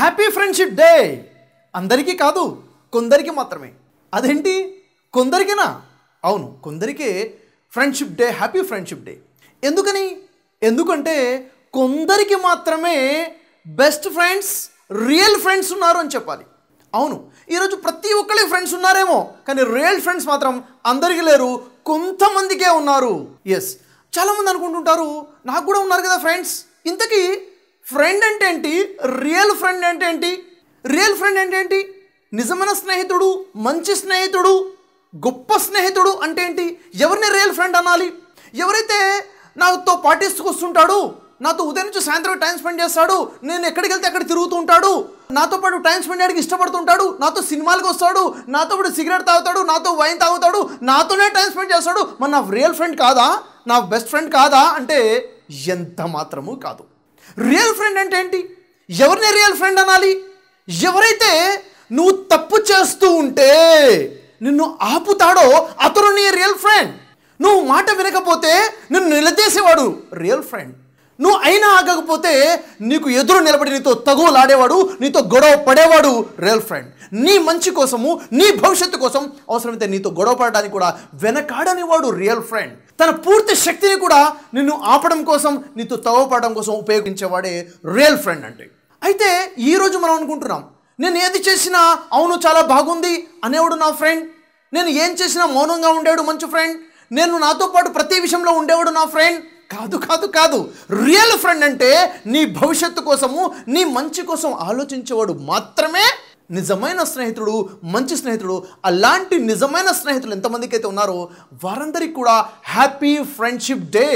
happy friendship day అందరికీ కాదు కొందరికి మాత్రమే అదేంటి కొందరికినా అవును కొందరికే friendship day happy friendship day ఎందుకని ఎందుకంటే కొందరికి మాత్రమే బెస్ట్ ఫ్రెండ్స్ రియల్ ఫ్రెండ్స్ ఉన్నారు అని చెప్పాలి అవును ఈరోజు ప్రతి ఒక్కరికి ఫ్రెండ్స్ ఉన్నారేమో కానీ రియల్ ఫ్రెండ్స్ మాత్రం అందరికీ లేరు కొంతమందికే ఉన్నారు ఎస్ చాలామంది అనుకుంటుంటారు నాకు కూడా ఉన్నారు కదా ఫ్రెండ్స్ ఇంతకీ ఫ్రెండ్ అంటే ఏంటి రియల్ ఫ్రెండ్ అంటే ఏంటి రియల్ ఫ్రెండ్ అంటే ఏంటి నిజమైన స్నేహితుడు మంచి స్నేహితుడు గొప్ప స్నేహితుడు అంటే ఏంటి ఎవరిని రియల్ ఫ్రెండ్ అనాలి ఎవరైతే నాతో పాటిస్తుకొస్తుంటాడు నాతో ఉదయం నుంచి సాయంత్రం టైం స్పెండ్ చేస్తాడు నేను ఎక్కడికి వెళ్తే అక్కడ తిరుగుతూ ఉంటాడు నాతో పాటు టైం స్పెండ్ చేయడానికి ఇష్టపడుతుంటాడు నాతో సినిమాలకు వస్తాడు నాతో పాటు సిగరెట్ తాగుతాడు నాతో వైన్ తాగుతాడు నాతోనే టైం స్పెండ్ చేస్తాడు మన నా రియల్ ఫ్రెండ్ కాదా నా బెస్ట్ ఫ్రెండ్ కాదా అంటే ఎంత మాత్రము కాదు రియల్ ఫ్రెండ్ అంటే ఏంటి ఎవరిని రియల్ ఫ్రెండ్ అనాలి ఎవరైతే నువ్వు తప్పు చేస్తూ ఉంటే నిన్ను ఆపుతాడో అతను నీ రియల్ ఫ్రెండ్ నువ్వు మాట వినకపోతే నిన్ను నిలదీసేవాడు రియల్ ఫ్రెండ్ నువ్వు అయినా ఆగకపోతే నీకు ఎదురు నిలబడి నీతో తగువలాడేవాడు నీతో గొడవ పడేవాడు రియల్ ఫ్రెండ్ నీ మంచి కోసము నీ భవిష్యత్తు కోసం అవసరమైతే నీతో గొడవ పడడానికి కూడా వెనకాడనివాడు రియల్ ఫ్రెండ్ తన పూర్తి శక్తిని కూడా నిన్ను ఆపడం కోసం నీతో తవ్వపడడం కోసం ఉపయోగించేవాడే రియల్ ఫ్రెండ్ అంటే అయితే ఈరోజు మనం అనుకుంటున్నాం నేను ఏది చేసినా అవును చాలా బాగుంది అనేవాడు నా ఫ్రెండ్ నేను ఏం చేసినా మౌనంగా ఉండేవాడు మంచి ఫ్రెండ్ నేను నాతో పాటు ప్రతి విషయంలో ఉండేవాడు నా ఫ్రెండ్ కాదు కాదు కాదు రియల్ ఫ్రెండ్ అంటే నీ భవిష్యత్తు కోసము నీ మంచి కోసం ఆలోచించేవాడు మాత్రమే నిజమైన స్నేహితుడు మంచి స్నేహితుడు అలాంటి నిజమైన స్నేహితులు ఎంతమందికి అయితే ఉన్నారో వారందరికీ కూడా హ్యాపీ ఫ్రెండ్షిప్ డే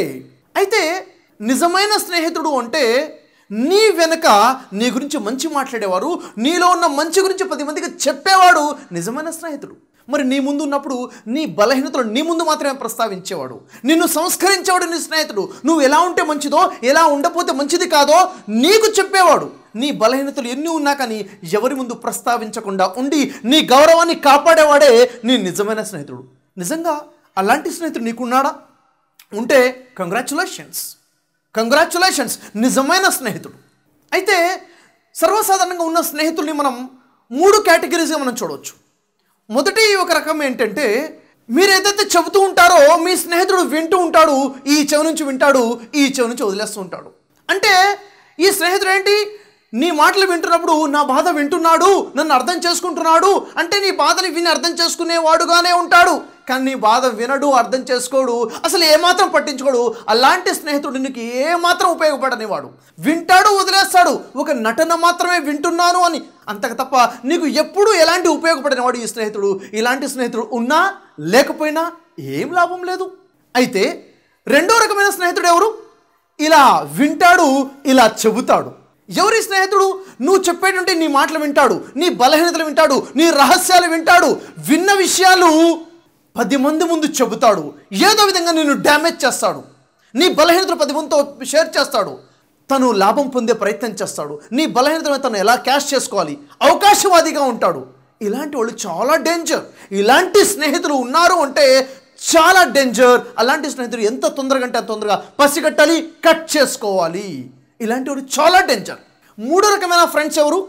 అయితే నిజమైన స్నేహితుడు అంటే నీ వెనుక నీ గురించి మంచి మాట్లాడేవారు నీలో ఉన్న మంచి గురించి పది మందికి చెప్పేవాడు నిజమైన స్నేహితుడు మరి నీ ముందు ఉన్నప్పుడు నీ బలహీనతలు నీ ముందు మాత్రమే ప్రస్తావించేవాడు నిన్ను సంస్కరించేవాడు నీ స్నేహితుడు నువ్వు ఎలా ఉంటే మంచిదో ఎలా ఉండపోతే మంచిది కాదో నీకు చెప్పేవాడు నీ బలహీనతలు ఎన్ని ఉన్నా కానీ ఎవరి ముందు ప్రస్తావించకుండా ఉండి నీ గౌరవాన్ని కాపాడేవాడే నీ నిజమైన స్నేహితుడు నిజంగా అలాంటి స్నేహితుడు నీకున్నాడా ఉంటే కంగ్రాచులేషన్స్ కంగ్రాచులేషన్స్ నిజమైన స్నేహితుడు అయితే సర్వసాధారణంగా ఉన్న స్నేహితుల్ని మనం మూడు కేటగిరీస్గా మనం చూడవచ్చు మొదటి ఒక రకం ఏంటంటే మీరు ఏదైతే చెబుతూ ఉంటారో మీ స్నేహితుడు వింటూ ఉంటాడు ఈ చెవి నుంచి వింటాడు ఈ చెవి నుంచి వదిలేస్తూ ఉంటాడు అంటే ఈ స్నేహితుడు ఏంటి నీ మాటలు వింటున్నప్పుడు నా బాధ వింటున్నాడు నన్ను అర్థం చేసుకుంటున్నాడు అంటే నీ బాధని విని అర్థం చేసుకునేవాడుగానే ఉంటాడు కానీ నీ బాధ వినడు అర్థం చేసుకోడు అసలు ఏమాత్రం పట్టించుకోడు అలాంటి స్నేహితుడు నీకు ఏమాత్రం ఉపయోగపడనివాడు వింటాడు వదిలేస్తాడు ఒక నటన మాత్రమే వింటున్నాను అని అంతకు తప్ప నీకు ఎప్పుడూ ఎలాంటి ఉపయోగపడనివాడు ఈ స్నేహితుడు ఇలాంటి స్నేహితుడు ఉన్నా లేకపోయినా ఏం లాభం లేదు అయితే రెండో రకమైన స్నేహితుడు ఎవరు ఇలా వింటాడు ఇలా చెబుతాడు ఎవరి స్నేహితుడు నువ్వు చెప్పేటువంటి నీ మాటలు వింటాడు నీ బలహీనతలు వింటాడు నీ రహస్యాలు వింటాడు విన్న విషయాలు పది మంది ముందు చెబుతాడు ఏదో విధంగా నిన్ను డ్యామేజ్ చేస్తాడు నీ బలహీనతలు పది మందితో షేర్ చేస్తాడు తను లాభం పొందే ప్రయత్నం చేస్తాడు నీ బలహీనతను తను ఎలా క్యాష్ చేసుకోవాలి అవకాశవాదిగా ఉంటాడు ఇలాంటి వాళ్ళు చాలా డేంజర్ ఇలాంటి స్నేహితులు ఉన్నారు అంటే చాలా డేంజర్ అలాంటి స్నేహితులు ఎంత తొందరగా అంటే అంత తొందరగా పసిగట్టాలి కట్ చేసుకోవాలి ఇలాంటి వాళ్ళు చాలా డేంజర్ మూడో రకమైన ఫ్రెండ్స్ ఎవరు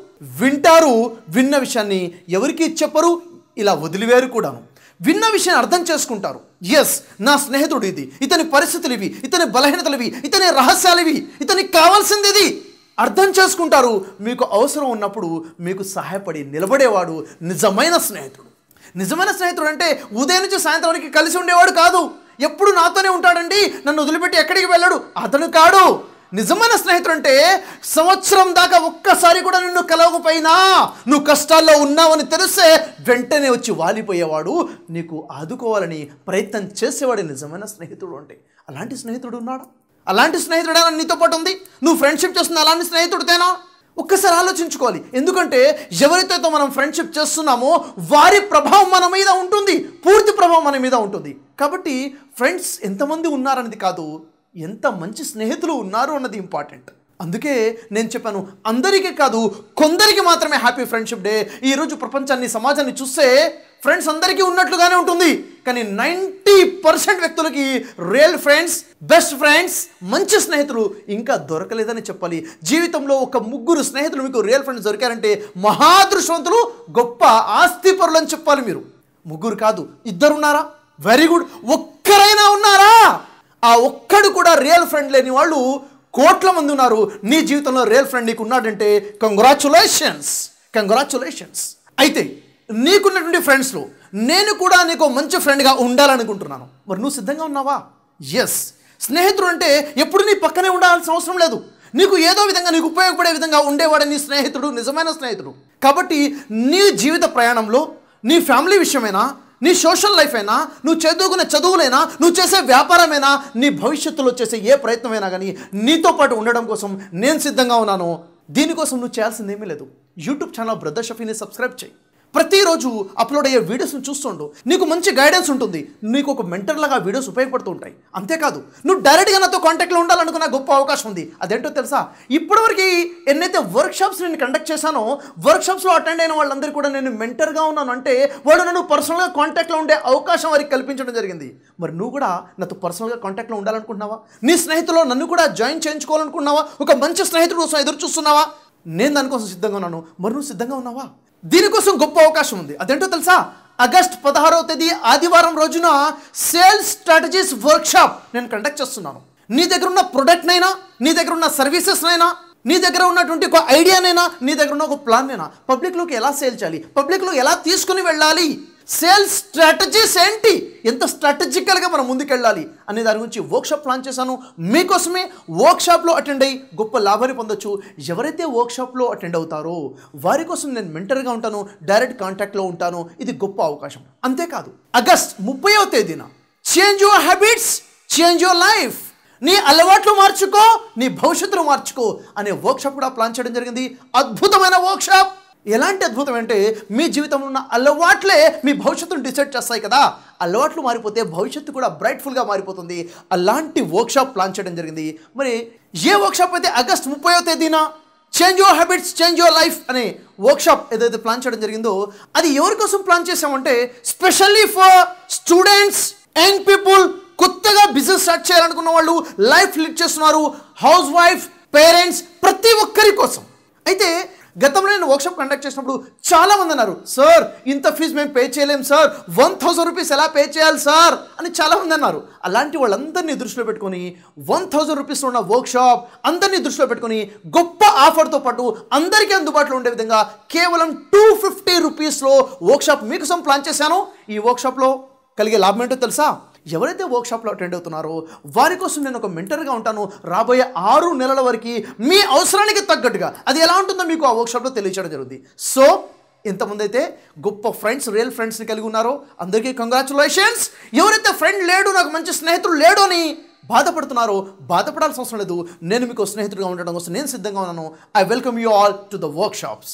వింటారు విన్న విషయాన్ని ఎవరికి చెప్పరు ఇలా వదిలివేరు కూడాను విన్న విషయాన్ని అర్థం చేసుకుంటారు ఎస్ నా స్నేహితుడు ఇది ఇతని పరిస్థితులు ఇవి ఇతని బలహీనతలు ఇవి ఇతని రహస్యాలు ఇవి ఇతనికి కావాల్సింది ఇది అర్థం చేసుకుంటారు మీకు అవసరం ఉన్నప్పుడు మీకు సహాయపడి నిలబడేవాడు నిజమైన స్నేహితుడు నిజమైన స్నేహితుడు అంటే ఉదయం నుంచి సాయంత్రం వరకు కలిసి ఉండేవాడు కాదు ఎప్పుడు నాతోనే ఉంటాడండి నన్ను వదిలిపెట్టి ఎక్కడికి వెళ్ళాడు అతను కాడు నిజమైన స్నేహితుడు అంటే సంవత్సరం దాకా ఒక్కసారి కూడా నిన్ను కలవకపోయినా నువ్వు కష్టాల్లో ఉన్నావని తెలిస్తే వెంటనే వచ్చి వాలిపోయేవాడు నీకు ఆదుకోవాలని ప్రయత్నం చేసేవాడు నిజమైన స్నేహితుడు అంటే అలాంటి స్నేహితుడు ఉన్నాడు అలాంటి స్నేహితుడైనా నీతో పాటు ఉంది నువ్వు ఫ్రెండ్షిప్ చేస్తున్న అలాంటి స్నేహితుడితేనా ఒక్కసారి ఆలోచించుకోవాలి ఎందుకంటే ఎవరితో మనం ఫ్రెండ్షిప్ చేస్తున్నామో వారి ప్రభావం మన మీద ఉంటుంది పూర్తి ప్రభావం మన మీద ఉంటుంది కాబట్టి ఫ్రెండ్స్ ఎంతమంది ఉన్నారనేది కాదు ఎంత మంచి స్నేహితులు ఉన్నారు అన్నది ఇంపార్టెంట్ అందుకే నేను చెప్పాను అందరికీ కాదు కొందరికి మాత్రమే హ్యాపీ ఫ్రెండ్షిప్ డే ఈరోజు ప్రపంచాన్ని సమాజాన్ని చూస్తే ఫ్రెండ్స్ అందరికీ ఉన్నట్లుగానే ఉంటుంది కానీ నైంటీ పర్సెంట్ వ్యక్తులకి రియల్ ఫ్రెండ్స్ బెస్ట్ ఫ్రెండ్స్ మంచి స్నేహితులు ఇంకా దొరకలేదని చెప్పాలి జీవితంలో ఒక ముగ్గురు స్నేహితులు మీకు రియల్ ఫ్రెండ్స్ దొరికారంటే మహాదృష్టవంతులు గొప్ప ఆస్తిపరులు అని చెప్పాలి మీరు ముగ్గురు కాదు ఇద్దరున్నారా వెరీ గుడ్ ఒక్కరైనా ఉన్నారా ఆ ఒక్కడు కూడా రియల్ ఫ్రెండ్ లేని వాళ్ళు కోట్ల మంది ఉన్నారు నీ జీవితంలో రియల్ ఫ్రెండ్ నీకు ఉన్నాడంటే కంగ్రాచులేషన్స్ కంగ్రాచులేషన్స్ అయితే నీకున్నటువంటి ఫ్రెండ్స్లో నేను కూడా నీకు మంచి ఫ్రెండ్గా ఉండాలనుకుంటున్నాను మరి నువ్వు సిద్ధంగా ఉన్నావా ఎస్ స్నేహితుడు అంటే ఎప్పుడు నీ పక్కనే ఉండాల్సిన అవసరం లేదు నీకు ఏదో విధంగా నీకు ఉపయోగపడే విధంగా ఉండేవాడే నీ స్నేహితుడు నిజమైన స్నేహితుడు కాబట్టి నీ జీవిత ప్రయాణంలో నీ ఫ్యామిలీ విషయమైనా నీ సోషల్ లైఫ్ అయినా నువ్వు చదువుకునే చదువులైనా నువ్వు చేసే వ్యాపారమైనా నీ భవిష్యత్తులో చేసే ఏ ప్రయత్నమైనా కానీ నీతో పాటు ఉండడం కోసం నేను సిద్ధంగా ఉన్నాను దీనికోసం నువ్వు చేయాల్సిందేమీ లేదు యూట్యూబ్ ఛానల్ బ్రదర్ షఫీని సబ్స్క్రైబ్ చేయి ప్రతిరోజు అప్లోడ్ అయ్యే వీడియోస్ని చూస్తుండు నీకు మంచి గైడెన్స్ ఉంటుంది నీకు ఒక మెంటర్లాగా వీడియోస్ ఉపయోగపడుతూ ఉంటాయి అంతేకాదు నువ్వు డైరెక్ట్గా నాతో కాంటాక్ట్లో ఉండాలనుకున్న గొప్ప అవకాశం ఉంది అదేంటో తెలుసా ఇప్పటివరకు ఎన్నైతే వర్క్షాప్స్ నేను కండక్ట్ చేశానో వర్క్షాప్స్లో అటెండ్ అయిన వాళ్ళందరూ కూడా నేను మెంటర్గా ఉన్నాను అంటే వాళ్ళు నన్ను పర్సనల్గా కాంటాక్ట్లో ఉండే అవకాశం వారికి కల్పించడం జరిగింది మరి నువ్వు కూడా నాతో పర్సనల్గా కాంటాక్ట్లో ఉండాలనుకుంటున్నావా నీ స్నేహితులో నన్ను కూడా జాయిన్ చేయించుకోవాలనుకున్నావా ఒక మంచి స్నేహితుడు కోసం ఎదురు చూస్తున్నావా నేను దానికోసం సిద్ధంగా ఉన్నాను మరి నువ్వు సిద్ధంగా ఉన్నావా దీనికోసం గొప్ప అవకాశం ఉంది అదేంటో తెలుసా ఆగస్ట్ పదహారవ తేదీ ఆదివారం రోజున సేల్స్ స్ట్రాటజీస్ వర్క్షాప్ నేను కండక్ట్ చేస్తున్నాను నీ దగ్గర ఉన్న నైనా నీ దగ్గర ఉన్న సర్వీసెస్ నైనా నీ దగ్గర ఉన్నటువంటి ఒక ఐడియానైనా నీ దగ్గర ఉన్న ఒక ప్లాన్ అయినా పబ్లిక్లోకి ఎలా సేల్ చేయాలి పబ్లిక్లో ఎలా తీసుకుని వెళ్ళాలి సేల్స్ స్ట్రాటజీస్ ఏంటి ఎంత స్ట్రాటజికల్గా మనం ముందుకెళ్ళాలి అనే దాని గురించి వర్క్షాప్ ప్లాన్ చేశాను మీకోసమే వర్క్షాప్లో అటెండ్ అయ్యి గొప్ప లాభాన్ని పొందొచ్చు ఎవరైతే వర్క్షాప్లో అటెండ్ అవుతారో వారి కోసం నేను మెంటర్గా ఉంటాను డైరెక్ట్ కాంటాక్ట్లో ఉంటాను ఇది గొప్ప అవకాశం అంతేకాదు ఆగస్ట్ ముప్పైవ తేదీన change your habits change your life నీ అలవాట్లు మార్చుకో నీ భవిష్యత్తును మార్చుకో అనే వర్క్షాప్ కూడా ప్లాన్ చేయడం జరిగింది అద్భుతమైన వర్క్షాప్ ఎలాంటి అద్భుతం అంటే మీ జీవితంలో ఉన్న అలవాట్లే మీ భవిష్యత్తును డిసైడ్ చేస్తాయి కదా అలవాట్లు మారిపోతే భవిష్యత్తు కూడా బ్రైట్ఫుల్గా మారిపోతుంది అలాంటి వర్క్షాప్ ప్లాన్ చేయడం జరిగింది మరి ఏ వర్క్షాప్ అయితే ఆగస్ట్ ముప్పైవ తేదీన change your habits change your life అనే వర్క్షాప్ ఏదైతే ప్లాన్ చేయడం జరిగిందో అది ఎవరి కోసం ప్లాన్ చేసామంటే specially for students young people కొత్తగా బిజినెస్ స్టార్ట్ చేయాలనుకున్న వాళ్ళు లైఫ్ లీడ్ చేస్తున్నారు హౌస్ వైఫ్ పేరెంట్స్ ప్రతి ఒక్కరి కోసం గతంలో నేను వర్క్షాప్ కండక్ట్ చేసినప్పుడు చాలామంది అన్నారు సార్ ఇంత ఫీజు మేము పే చేయలేం సార్ వన్ థౌసండ్ రూపీస్ ఎలా పే చేయాలి సార్ అని చాలామంది అన్నారు అలాంటి వాళ్ళందరినీ దృష్టిలో పెట్టుకొని వన్ థౌసండ్ రూపీస్లో ఉన్న వర్క్షాప్ అందరినీ దృష్టిలో పెట్టుకొని గొప్ప ఆఫర్తో పాటు అందరికీ అందుబాటులో ఉండే విధంగా కేవలం టూ ఫిఫ్టీ రూపీస్లో వర్క్షాప్ మీకోసం ప్లాన్ చేశాను ఈ వర్క్షాప్లో కలిగే లాభం ఏంటో తెలుసా ఎవరైతే వర్క్షాప్లో అటెండ్ అవుతున్నారో వారి కోసం నేను ఒక మెంటర్గా ఉంటాను రాబోయే ఆరు నెలల వరకు మీ అవసరానికి తగ్గట్టుగా అది ఎలా ఉంటుందో మీకు ఆ వర్క్షాప్లో తెలియచేయడం జరుగుతుంది సో ఎంతమంది అయితే గొప్ప ఫ్రెండ్స్ రియల్ ఫ్రెండ్స్ని కలిగి ఉన్నారో అందరికీ కంగ్రాచులేషన్స్ ఎవరైతే ఫ్రెండ్ లేడు నాకు మంచి స్నేహితుడు లేడు అని బాధపడుతున్నారో బాధపడాల్సిన అవసరం లేదు నేను మీకు స్నేహితుడిగా ఉండడం కోసం నేను సిద్ధంగా ఉన్నాను I welcome you all to the workshops